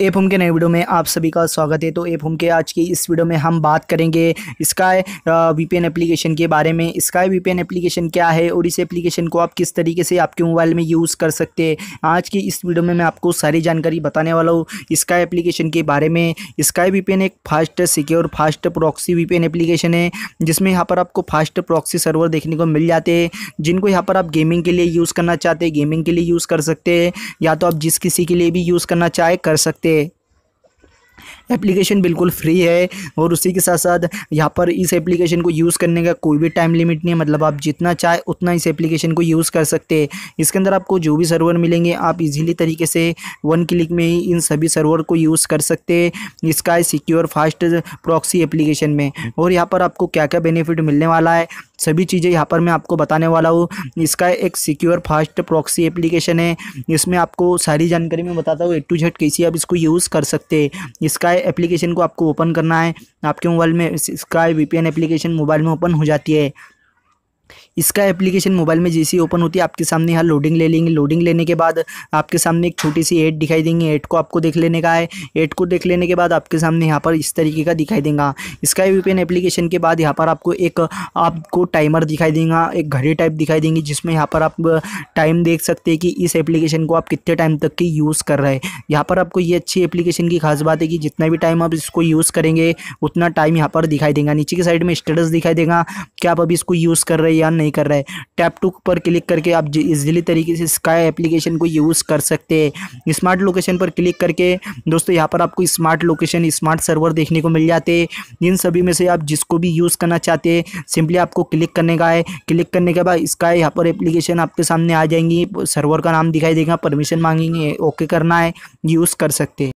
app home के नए video में आप सभी का स्वागत है तो एप होम के आज की इस वीडियो में हम बात करेंगे स्काई वीपीएन एप्लीकेशन के बारे में स्काई वीपीएन एप्लीकेशन क्या है और इस एप्लीकेशन को आप किस तरीके से आपके मोबाइल में यूज़ कर सकते हैं आज की इस वीडियो में मैं आपको सारी जानकारी बताने वाला हूँ स्काई एप्लीकेशन के बारे में स्काई वीपीएन एक fast secure fast proxy VPN application है जिसमें यहाँ पर आपको फास्ट प्रॉक्सी सर्वर देखने को मिल जाते हैं जिनको यहाँ पर आप गेमिंग के लिए यूज़ करना चाहते हैं गेमिंग के लिए यूज़ कर सकते हैं या तो आप जिस किसी के लिए भी यूज़ करना चाहे कर सकते सकते एप्लीकेशन बिल्कुल फ्री है और उसी के साथ साथ यहाँ पर इस एप्लीकेशन को यूज़ करने का कोई भी टाइम लिमिट नहीं है मतलब आप जितना चाहे उतना इस एप्लीकेशन को यूज़ कर सकते हैं इसके अंदर आपको जो भी सर्वर मिलेंगे आप इजीली तरीके से वन क्लिक में ही इन सभी सर्वर को यूज़ कर सकते हैं इसका है सिक्योर फास्ट प्रॉक्सी एप्लीकेशन में और यहाँ पर आपको क्या क्या बेनिफिट मिलने वाला है सभी चीज़ें यहाँ पर मैं आपको बताने वाला हूँ इसका एक सिक्योर फास्ट प्रॉक्सी एप्लीकेशन है इसमें आपको सारी जानकारी मैं बताता हूँ ए टू जेड कैसे आप इसको यूज़ कर सकते हैं इसका एप्लीकेशन को आपको ओपन करना है आपके मोबाइल में इसका वी एप्लीकेशन मोबाइल में ओपन हो जाती है इसका एप्लीकेशन मोबाइल में जैसे ओपन होती है आपके सामने यहाँ लोडिंग ले लेंगे लोडिंग लेने के बाद आपके सामने एक छोटी सी एड दिखाई देंगे एड को आपको देख लेने का है एड को देख लेने के बाद आपके सामने यहाँ पर इस तरीके का दिखाई देगा स्काई वीपेन एप्लीकेशन के बाद यहाँ पर आपको एक आपको टाइमर दिखाई देगा एक घड़ी टाइप दिखाई देंगी जिसमें यहाँ पर आप टाइम देख सकते हैं कि इस एप्लीकेशन को आप कितने टाइम तक की यूज़ कर रहे हैं यहाँ पर आपको ये अच्छी एप्लीकेशन की खास बात है कि जितना भी टाइम आप इसको यूज़ करेंगे उतना टाइम यहाँ पर दिखाई देगा नीचे की साइड में स्टेटस दिखाई देगा कि आप अभी इसको यूज़ कर रहे हैं या नहीं नहीं कर रहा है टैप टू पर क्लिक करके आप इजीली तरीके से स्काई एप्लीकेशन को यूज़ कर सकते हैं स्मार्ट लोकेशन पर क्लिक करके दोस्तों यहाँ पर आपको स्मार्ट लोकेशन स्मार्ट सर्वर देखने को मिल जाते हैं इन सभी में से आप जिसको भी यूज़ करना चाहते हैं सिंपली आपको क्लिक करने का है क्लिक करने के बाद इसका यहाँ पर एप्लीकेशन आपके सामने आ जाएंगी सर्वर का नाम दिखाई देगा परमिशन मांगेंगे ओके करना है यूज़ कर सकते हैं